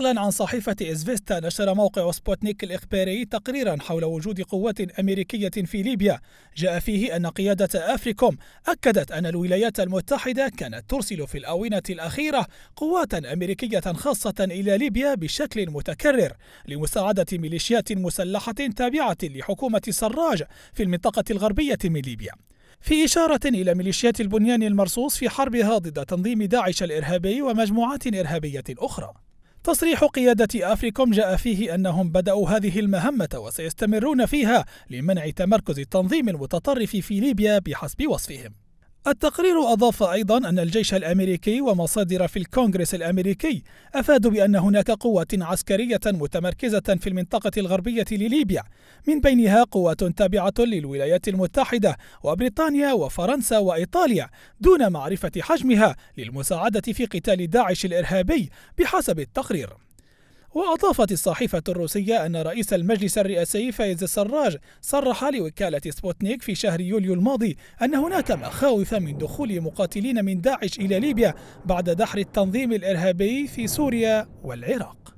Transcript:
نقلا عن صحيفة إزفيستا نشر موقع سبوتنيك الإخباري تقريرا حول وجود قوات أمريكية في ليبيا جاء فيه أن قيادة أفريكوم أكدت أن الولايات المتحدة كانت ترسل في الآونة الأخيرة قوات أمريكية خاصة إلى ليبيا بشكل متكرر لمساعدة ميليشيات مسلحة تابعة لحكومة سراج في المنطقة الغربية من ليبيا في إشارة إلى ميليشيات البنيان المرصوص في حربها ضد تنظيم داعش الإرهابي ومجموعات إرهابية أخرى تصريح قيادة أفريكوم جاء فيه أنهم بدأوا هذه المهمة وسيستمرون فيها لمنع تمركز التنظيم المتطرف في ليبيا بحسب وصفهم التقرير أضاف أيضا أن الجيش الأمريكي ومصادر في الكونغرس الأمريكي أفادوا بأن هناك قوات عسكرية متمركزة في المنطقة الغربية لليبيا من بينها قوات تابعة للولايات المتحدة وبريطانيا وفرنسا وإيطاليا دون معرفة حجمها للمساعدة في قتال داعش الإرهابي بحسب التقرير وأضافت الصحيفة الروسية أن رئيس المجلس الرئاسي فايز السراج صرح لوكالة سبوتنيك في شهر يوليو الماضي أن هناك مخاوف من دخول مقاتلين من داعش إلى ليبيا بعد دحر التنظيم الإرهابي في سوريا والعراق